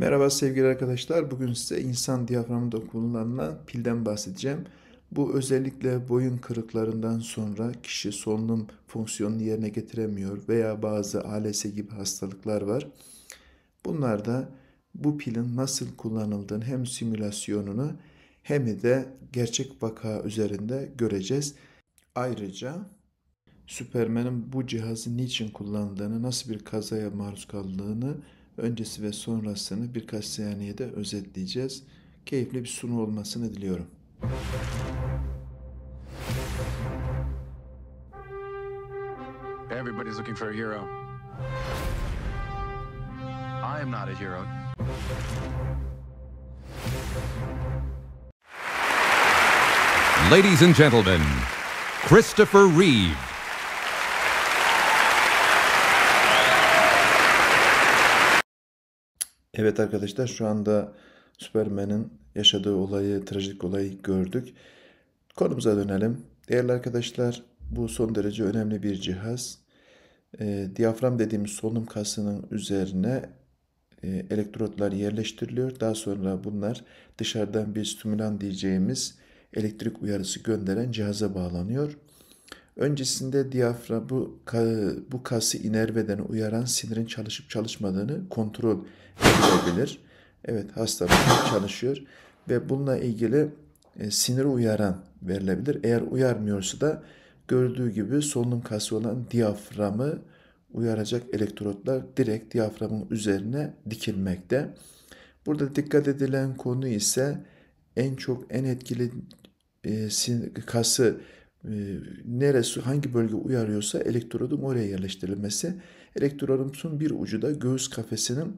Merhaba sevgili arkadaşlar. Bugün size insan diyaframında kullanılan pilden bahsedeceğim. Bu özellikle boyun kırıklarından sonra kişi solunum fonksiyonunu yerine getiremiyor veya bazı ALS gibi hastalıklar var. Bunlarda bu pilin nasıl kullanıldığını hem simülasyonunu hem de gerçek vaka üzerinde göreceğiz. Ayrıca Süpermen'in bu cihazı niçin kullandığını, nasıl bir kazaya maruz kaldığını öncesi ve sonrasını birkaç saniyede özetleyeceğiz. Keyifli bir sunu olmasını diliyorum. Everybody's looking for a hero. I am not a hero. Ladies and gentlemen, Christopher Reeve. Evet arkadaşlar şu anda Superman'in yaşadığı olayı, trajik olayı gördük. Konumuza dönelim. Değerli arkadaşlar bu son derece önemli bir cihaz. E, diyafram dediğimiz solunum kasının üzerine e, elektrotlar yerleştiriliyor. Daha sonra bunlar dışarıdan bir stimulan diyeceğimiz elektrik uyarısı gönderen cihaza bağlanıyor. Öncesinde diyafram bu, bu kası iner bedeni uyaran sinirin çalışıp çalışmadığını kontrol edilebilir. Evet hasta çalışıyor ve bununla ilgili e, siniri uyaran verilebilir. Eğer uyarmıyorsa da gördüğü gibi solunum kası olan diyaframı uyaracak elektrotlar direkt diyaframın üzerine dikilmekte. Burada dikkat edilen konu ise en çok en etkili e, sin, kası ee, neresi hangi bölge uyarıyorsa elektrodun oraya yerleştirilmesi. Elektrodun bir ucu da göğüs kafesinin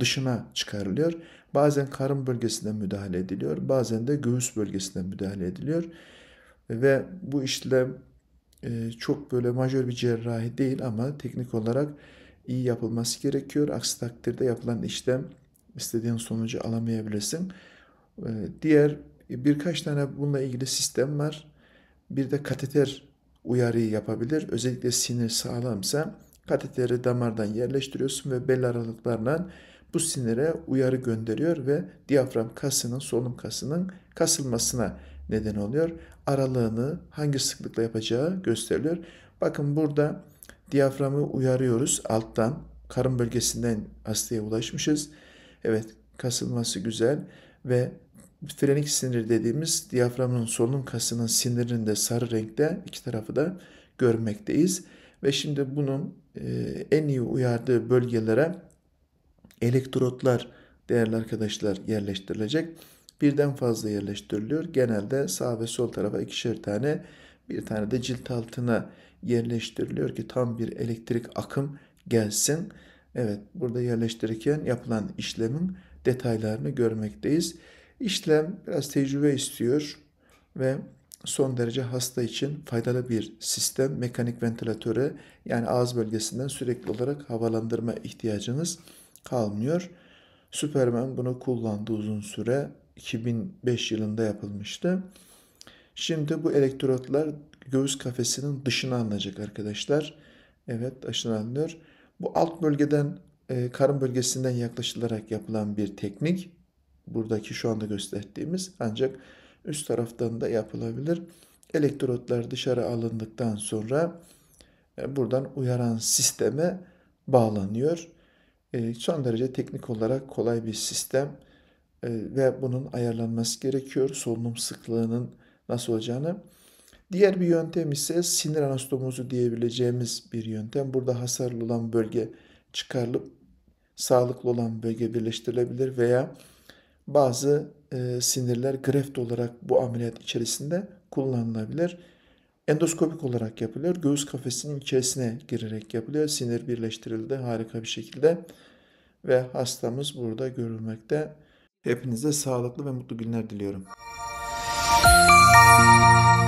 dışına çıkarılıyor. Bazen karın bölgesinden müdahale ediliyor. Bazen de göğüs bölgesinden müdahale ediliyor. Ve bu işlem e, çok böyle majör bir cerrahi değil ama teknik olarak iyi yapılması gerekiyor. Aksi takdirde yapılan işlem istediğin sonucu alamayabilirsin. Ee, diğer birkaç tane bununla ilgili sistem var. Bir de kateter uyarıyı yapabilir. Özellikle sinir sağlamsa kateteri damardan yerleştiriyorsun ve bel aralıklarla bu sinire uyarı gönderiyor ve diyafram kasının, solunum kasının kasılmasına neden oluyor. Aralığını hangi sıklıkla yapacağı gösteriliyor. Bakın burada diyaframı uyarıyoruz alttan. Karın bölgesinden hastaya ulaşmışız. Evet kasılması güzel ve frenik sinir dediğimiz diyaframın solunum kasının sinirinde sarı renkte iki tarafı da görmekteyiz. Ve şimdi bunun e, en iyi uyardığı bölgelere elektrotlar değerli arkadaşlar yerleştirilecek. Birden fazla yerleştiriliyor. Genelde sağ ve sol tarafa ikişer tane bir tane de cilt altına yerleştiriliyor ki tam bir elektrik akım gelsin. Evet burada yerleştirirken yapılan işlemin detaylarını görmekteyiz. İşlem biraz tecrübe istiyor ve son derece hasta için faydalı bir sistem mekanik ventilatöre yani ağız bölgesinden sürekli olarak havalandırma ihtiyacınız kalmıyor. Superman bunu kullandı uzun süre. 2005 yılında yapılmıştı. Şimdi bu elektrotlar göğüs kafesinin dışına alınacak arkadaşlar. Evet dışına alınıyor. Bu alt bölgeden e, karın bölgesinden yaklaşılarak yapılan bir teknik buradaki şu anda gösterdiğimiz ancak üst taraftan da yapılabilir. Elektrotlar dışarı alındıktan sonra e, buradan uyaran sisteme bağlanıyor. E, son derece teknik olarak kolay bir sistem e, ve bunun ayarlanması gerekiyor. Solunum sıklığının nasıl olacağını. Diğer bir yöntem ise sinir anastomozu diyebileceğimiz bir yöntem. Burada hasarlı olan bölge çıkarılıp sağlıklı olan bölge birleştirilebilir veya bazı e, sinirler greft olarak bu ameliyat içerisinde kullanılabilir. Endoskopik olarak yapılıyor. Göğüs kafesinin içerisine girerek yapılıyor. Sinir birleştirildi harika bir şekilde. Ve hastamız burada görülmekte. Hepinize sağlıklı ve mutlu günler diliyorum. Müzik